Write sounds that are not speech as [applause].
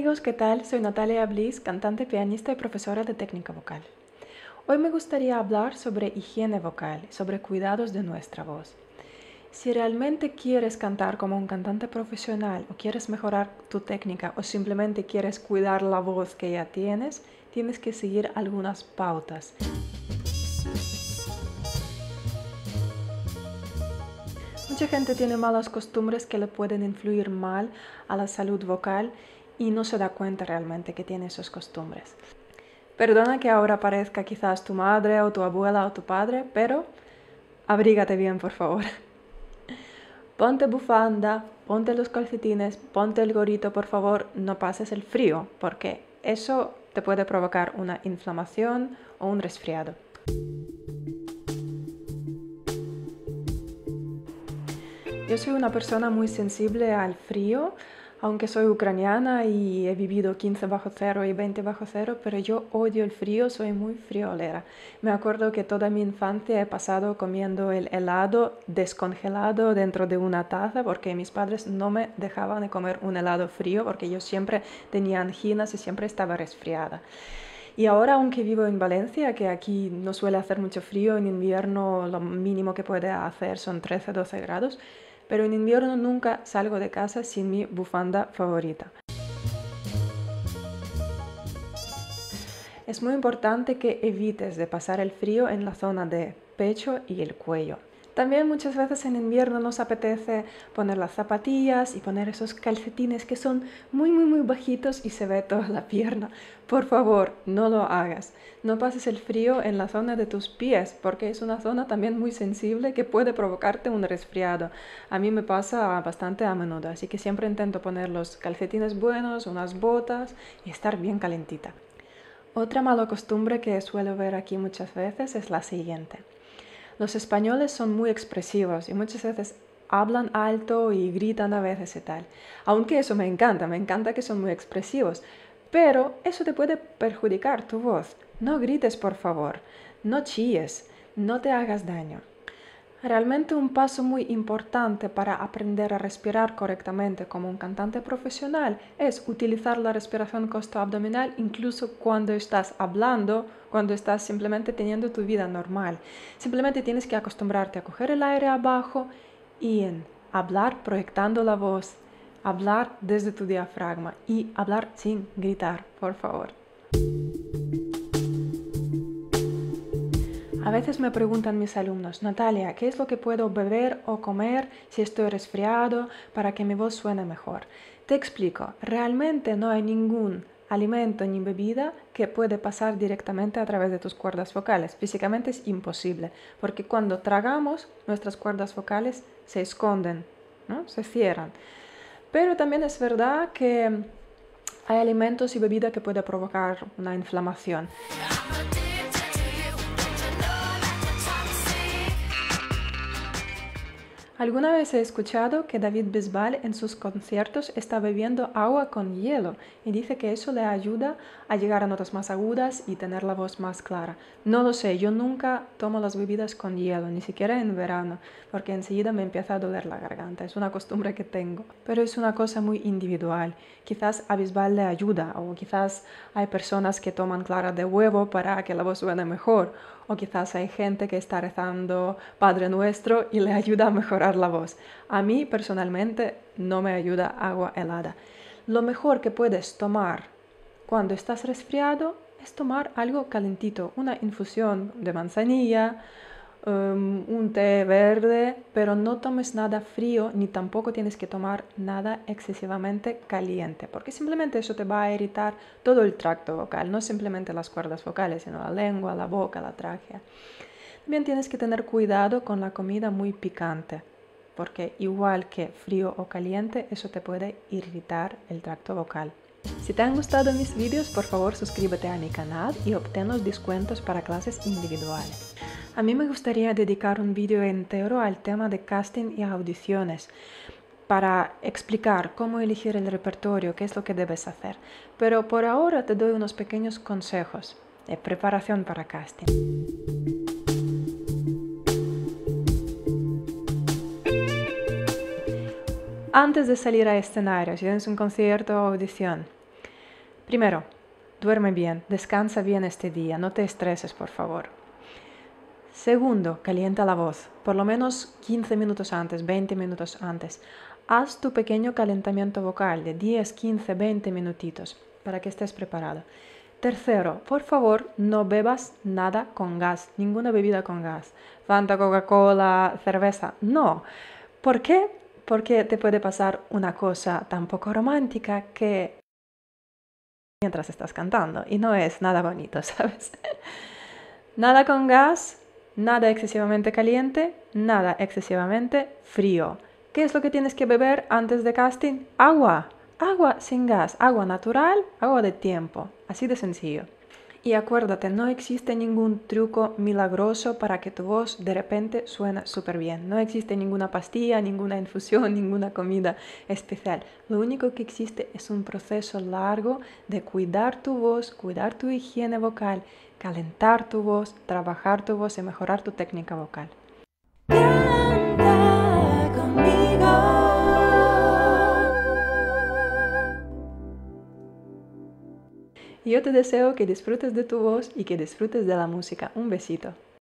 amigos, ¿qué tal? Soy Natalia Bliss, cantante, pianista y profesora de técnica vocal. Hoy me gustaría hablar sobre higiene vocal, sobre cuidados de nuestra voz. Si realmente quieres cantar como un cantante profesional o quieres mejorar tu técnica o simplemente quieres cuidar la voz que ya tienes, tienes que seguir algunas pautas. Mucha gente tiene malas costumbres que le pueden influir mal a la salud vocal y no se da cuenta realmente que tiene esas costumbres. Perdona que ahora parezca quizás tu madre o tu abuela o tu padre, pero abrígate bien, por favor. [laughs] Ponte bufanda, ponte los calcetines, ponte el gorrito, por favor, no pases el frío, porque eso te puede provocar una inflamación o un resfriado. Yo soy una persona muy sensible al frío, aunque soy ucraniana y he vivido 15 bajo cero y 20 bajo cero, pero yo odio el frío, soy muy friolera. Me acuerdo que toda mi infancia he pasado comiendo el helado descongelado dentro de una taza porque mis padres no me dejaban de comer un helado frío porque yo siempre tenía anginas y siempre estaba resfriada. Y ahora, aunque vivo en Valencia, que aquí no suele hacer mucho frío, en invierno lo mínimo que puede hacer son 13-12 grados, pero en invierno nunca salgo de casa sin mi bufanda favorita. Es muy importante que evites de pasar el frío en la zona de pecho y el cuello. También muchas veces en invierno nos apetece poner las zapatillas y poner esos calcetines que son muy, muy, muy bajitos y se ve toda la pierna. Por favor, no lo hagas. No pases el frío en la zona de tus pies porque es una zona también muy sensible que puede provocarte un resfriado. A mí me pasa bastante a menudo, así que siempre intento poner los calcetines buenos, unas botas y estar bien calentita. Otra mala costumbre que suelo ver aquí muchas veces es la siguiente. Los españoles son muy expresivos y muchas veces hablan alto y gritan a veces y tal. Aunque eso me encanta, me encanta que son muy expresivos, pero eso te puede perjudicar tu voz. No grites, por favor, no chilles, no te hagas daño. Realmente un paso muy importante para aprender a respirar correctamente como un cantante profesional es utilizar la respiración costo-abdominal incluso cuando estás hablando, cuando estás simplemente teniendo tu vida normal. Simplemente tienes que acostumbrarte a coger el aire abajo y en hablar proyectando la voz, hablar desde tu diafragma y hablar sin gritar, por favor. A veces me preguntan mis alumnos, Natalia, ¿qué es lo que puedo beber o comer si estoy resfriado para que mi voz suene mejor? Te explico, realmente no hay ningún alimento ni bebida que puede pasar directamente a través de tus cuerdas vocales. Físicamente es imposible, porque cuando tragamos nuestras cuerdas vocales se esconden, ¿no? se cierran. Pero también es verdad que hay alimentos y bebidas que pueden provocar una inflamación. Alguna vez he escuchado que David Bisbal en sus conciertos está bebiendo agua con hielo y dice que eso le ayuda a llegar a notas más agudas y tener la voz más clara. No lo sé, yo nunca tomo las bebidas con hielo, ni siquiera en verano, porque enseguida me empieza a doler la garganta, es una costumbre que tengo. Pero es una cosa muy individual, quizás a Bisbal le ayuda o quizás hay personas que toman clara de huevo para que la voz suene mejor o quizás hay gente que está rezando Padre Nuestro y le ayuda a mejorar la voz. A mí personalmente no me ayuda agua helada. Lo mejor que puedes tomar cuando estás resfriado es tomar algo calentito, una infusión de manzanilla Em, un té verde, pero no tomes nada frío ni tampoco tienes que tomar nada excesivamente caliente, porque simplemente eso te va a irritar todo el tracto vocal, no simplemente las cuerdas vocales, sino la lengua, la boca, la tráquea. También tienes que tener cuidado con la comida muy picante, porque igual que frío o caliente, eso te puede irritar el tracto vocal. Si te han gustado mis vídeos, por favor suscríbete a mi canal y obtén los descuentos para clases individuales. A mí me gustaría dedicar un vídeo entero al tema de casting y audiciones para explicar cómo elegir el repertorio, qué es lo que debes hacer. Pero por ahora te doy unos pequeños consejos de preparación para casting. Antes de salir a escenario, si tienes un concierto o audición, primero, duerme bien, descansa bien este día, no te estreses, por favor. Segundo, calienta la voz, por lo menos 15 minutos antes, 20 minutos antes. Haz tu pequeño calentamiento vocal de 10, 15, 20 minutitos para que estés preparado. Tercero, por favor, no bebas nada con gas, ninguna bebida con gas. Fanta, Coca-Cola, cerveza, no. ¿Por qué? Porque te puede pasar una cosa tan poco romántica que mientras estás cantando y no es nada bonito, [laughs] ¿sabes? nada con gas, nada excesivamente caliente, nada excesivamente frío. ¿Qué es lo que tienes que beber antes de casting? Agua. Agua sin gas, agua natural, agua de tiempo. Así de sencillo. Y acuérdate, no existe ningún truco milagroso para que tu voz de repente suene súper bien. No existe ninguna pastilla, ninguna infusión, [laughs] ninguna comida especial. Lo único que existe es un proceso largo de cuidar tu voz, cuidar tu higiene vocal, calentar tu voz, trabajar tu voz y mejorar tu técnica vocal. Yo te deseo que disfrutes de tu voz y que disfrutes de la música. Un besito.